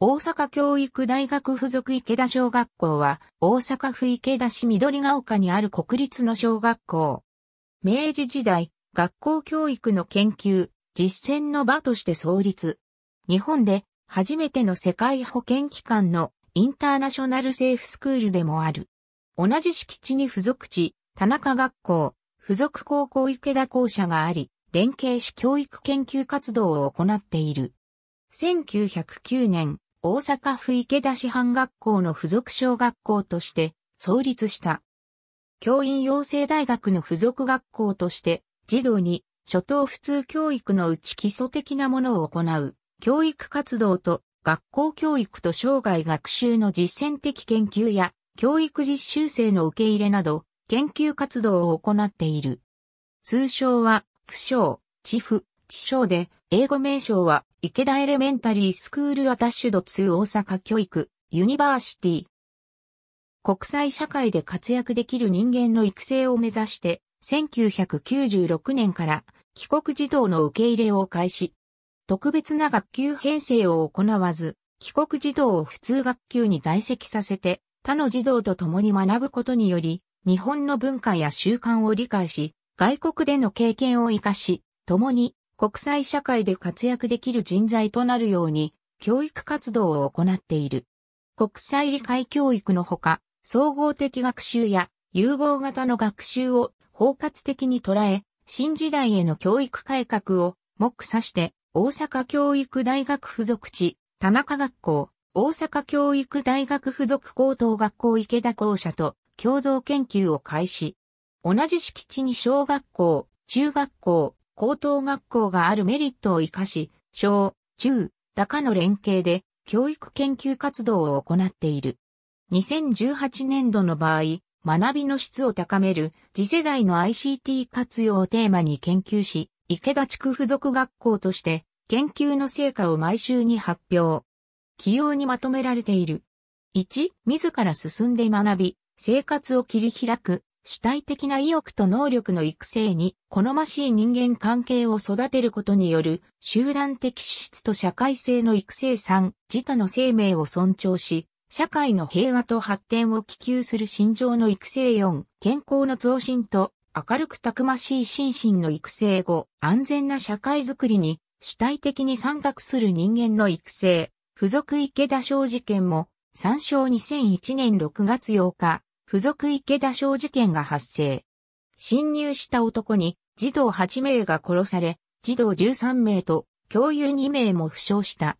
大阪教育大学附属池田小学校は、大阪府池田市緑ヶ丘にある国立の小学校。明治時代、学校教育の研究、実践の場として創立。日本で初めての世界保健機関のインターナショナルセーフスクールでもある。同じ敷地に付属地、田中学校、付属高校池田校舎があり、連携し教育研究活動を行っている。1909年、大阪府池田市藩学校の付属小学校として創立した。教員養成大学の付属学校として、児童に初等普通教育のうち基礎的なものを行う、教育活動と学校教育と生涯学習の実践的研究や教育実習生の受け入れなど研究活動を行っている。通称は、不省、地府、地省で、英語名称は池田エレメンタリースクールアタッシュド2大阪教育、ユニバーシティ。国際社会で活躍できる人間の育成を目指して、1996年から帰国児童の受け入れを開始。特別な学級編成を行わず、帰国児童を普通学級に在籍させて、他の児童と共に学ぶことにより、日本の文化や習慣を理解し、外国での経験を活かし、共に国際社会で活躍できる人材となるように、教育活動を行っている。国際理解教育のほか、総合的学習や融合型の学習を包括的に捉え、新時代への教育改革を目指して、大阪教育大学附属地、田中学校、大阪教育大学附属高等学校池田校舎と共同研究を開始。同じ敷地に小学校、中学校、高等学校があるメリットを活かし、小、中、高の連携で教育研究活動を行っている。2018年度の場合、学びの質を高める次世代の ICT 活用をテーマに研究し、池田地区附属学校として研究の成果を毎週に発表。起用にまとめられている。1、自ら進んで学び、生活を切り開く、主体的な意欲と能力の育成に好ましい人間関係を育てることによる集団的資質と社会性の育成3、自他の生命を尊重し、社会の平和と発展を希求する心情の育成4、健康の増進と明るくたくましい心身の育成5、安全な社会づくりに主体的に参画する人間の育成、付属池田小事件も参照2001年6月8日、付属池田小事件が発生。侵入した男に児童8名が殺され、児童13名と教諭2名も負傷した。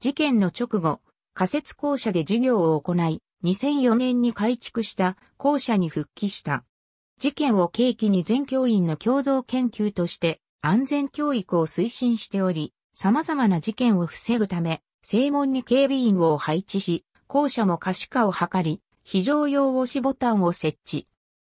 事件の直後、仮設校舎で授業を行い、2004年に改築した校舎に復帰した。事件を契機に全教員の共同研究として安全教育を推進しており、様々な事件を防ぐため、正門に警備員を配置し、校舎も可視化を図り、非常用押しボタンを設置。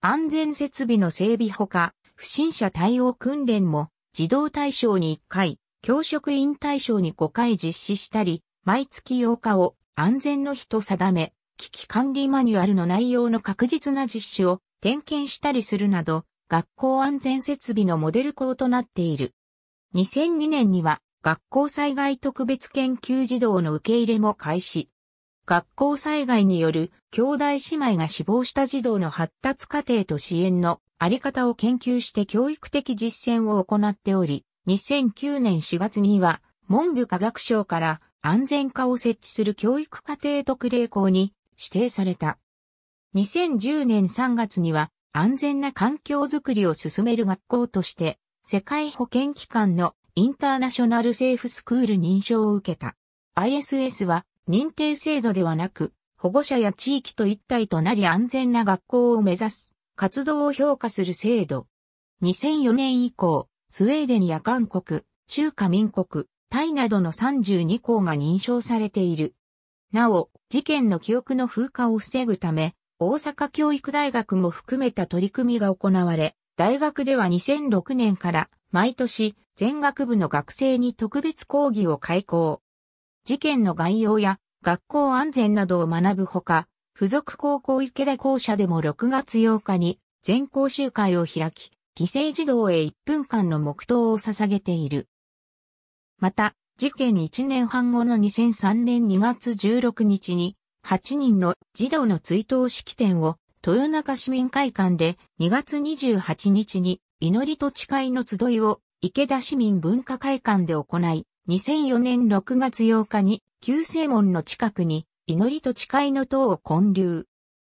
安全設備の整備ほか、不審者対応訓練も、児童対象に1回、教職員対象に5回実施したり、毎月8日を安全の日と定め、危機管理マニュアルの内容の確実な実施を点検したりするなど、学校安全設備のモデル校となっている。2002年には、学校災害特別研究児童の受け入れも開始。学校災害による兄弟姉妹が死亡した児童の発達過程と支援のあり方を研究して教育的実践を行っており、2009年4月には文部科学省から安全化を設置する教育課程特例校に指定された。2010年3月には安全な環境づくりを進める学校として世界保健機関のインターナショナルセーフスクール認証を受けた。ISS は認定制度ではなく、保護者や地域と一体となり安全な学校を目指す、活動を評価する制度。2004年以降、スウェーデンや韓国、中華民国、タイなどの32校が認証されている。なお、事件の記憶の風化を防ぐため、大阪教育大学も含めた取り組みが行われ、大学では2006年から毎年全学部の学生に特別講義を開講。事件の概要や学校安全などを学ぶほか、付属高校池田校舎でも6月8日に全校集会を開き、犠牲児童へ1分間の黙祷を捧げている。また、事件1年半後の2003年2月16日に、8人の児童の追悼式典を豊中市民会館で2月28日に祈りと誓いの集いを池田市民文化会館で行い、2004年6月8日に、旧正門の近くに、祈りと誓いの塔を建立。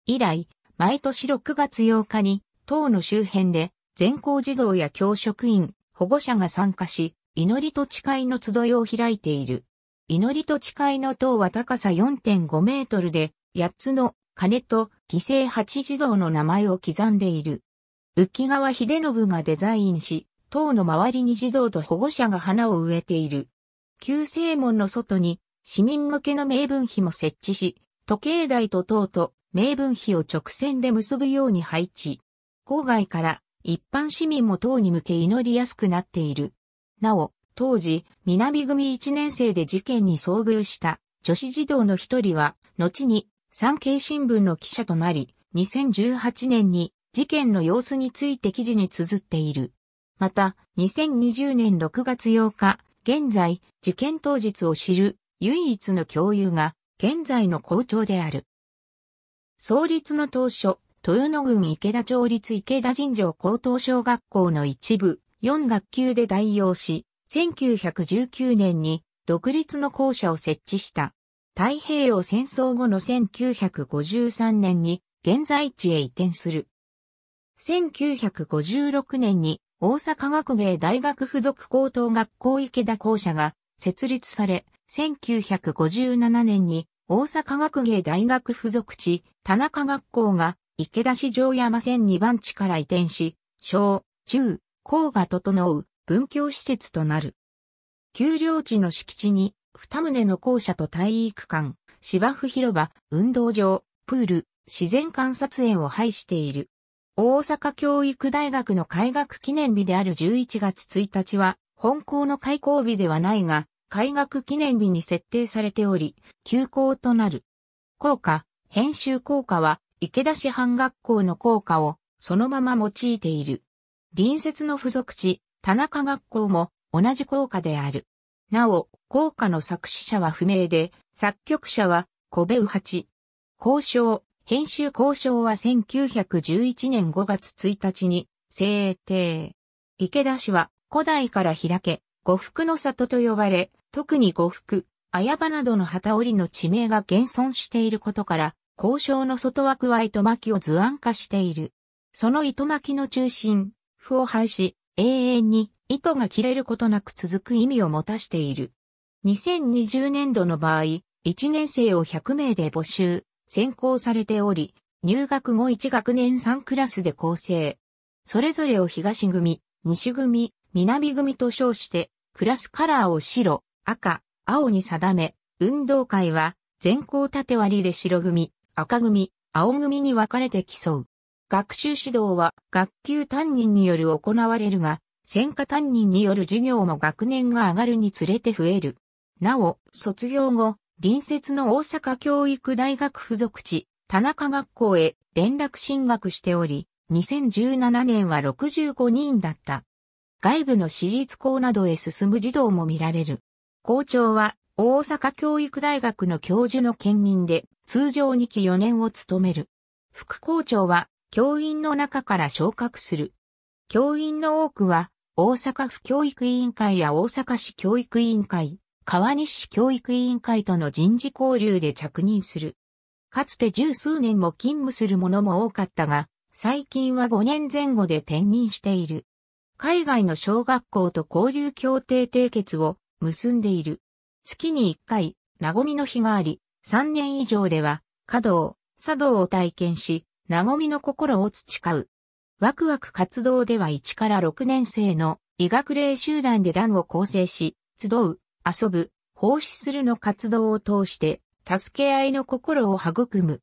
以来、毎年6月8日に、塔の周辺で、全校児童や教職員、保護者が参加し、祈りと誓いの集いを開いている。祈りと誓いの塔は高さ4.5メートルで、8つの鐘と犠牲8児童の名前を刻んでいる。浮川秀信がデザインし、塔の周りに児童と保護者が花を植えている。旧正門の外に市民向けの名分碑も設置し、時計台と塔と名分碑を直線で結ぶように配置。郊外から一般市民も塔に向け祈りやすくなっている。なお、当時、南組一年生で事件に遭遇した女子児童の一人は、後に産経新聞の記者となり、2018年に事件の様子について記事に綴っている。また、2020年6月8日、現在、事件当日を知る唯一の共有が、現在の校長である。創立の当初、豊野郡池田町立池田神常高等小学校の一部、4学級で代用し、1919年に独立の校舎を設置した。太平洋戦争後の1953年に現在地へ移転する。1956年に大阪学芸大学附属高等学校池田校舎が設立され、1957年に大阪学芸大学附属地田中学校が池田市城山線2番地から移転し、小、中、高が整う文教施設となる。丘陵地の敷地に二棟の校舎と体育館、芝生広場、運動場、プール、自然観察園を配している。大阪教育大学の開学記念日である11月1日は、本校の開校日ではないが、開学記念日に設定されており、休校となる。校歌、編集校歌は、池田市半学校の校歌を、そのまま用いている。隣接の付属地、田中学校も、同じ校歌である。なお、校歌の作詞者は不明で、作曲者は、小部宇八。交渉、編集交渉は1911年5月1日に制定。池田市は古代から開け、呉服の里と呼ばれ、特に呉服、綾葉などの旗織の地名が現存していることから、交渉の外枠は糸巻きを図案化している。その糸巻きの中心、符を廃し、永遠に糸が切れることなく続く意味を持たしている。2020年度の場合、1年生を100名で募集。選考されており、入学後1学年3クラスで構成。それぞれを東組、西組、南組と称して、クラスカラーを白、赤、青に定め、運動会は全校縦割りで白組、赤組、青組に分かれて競う。学習指導は学級担任による行われるが、専科担任による授業も学年が上がるにつれて増える。なお、卒業後、隣接の大阪教育大学附属地、田中学校へ連絡進学しており、2017年は65人だった。外部の私立校などへ進む児童も見られる。校長は大阪教育大学の教授の兼任で通常2期4年を務める。副校長は教員の中から昇格する。教員の多くは大阪府教育委員会や大阪市教育委員会、川西市教育委員会との人事交流で着任する。かつて十数年も勤務する者も多かったが、最近は5年前後で転任している。海外の小学校と交流協定締結を結んでいる。月に1回、なごみの日があり、3年以上では、華道、茶道を体験し、なごみの心を培う。ワクワク活動では1から6年生の医学霊集団で団を構成し、集う遊ぶ、奉仕するの活動を通して、助け合いの心を育む。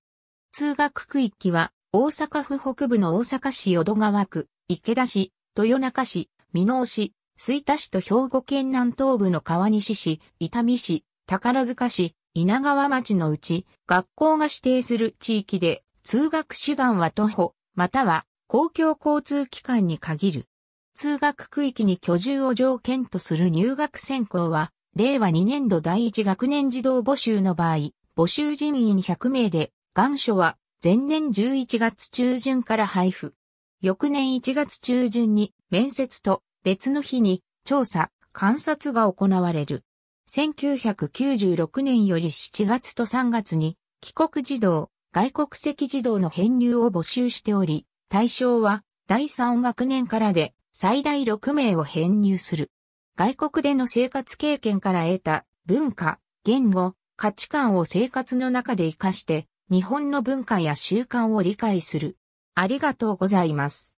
通学区域は、大阪府北部の大阪市淀川区、池田市、豊中市、美濃市、吹田市と兵庫県南東部の川西市、伊丹市、宝塚市、稲川町のうち、学校が指定する地域で、通学手段は徒歩、または公共交通機関に限る。通学区域に居住を条件とする入学選考は、令和2年度第1学年児童募集の場合、募集人員100名で、願書は前年11月中旬から配布。翌年1月中旬に面接と別の日に調査、観察が行われる。1996年より7月と3月に帰国児童、外国籍児童の編入を募集しており、対象は第3学年からで最大6名を編入する。外国での生活経験から得た文化、言語、価値観を生活の中で活かして、日本の文化や習慣を理解する。ありがとうございます。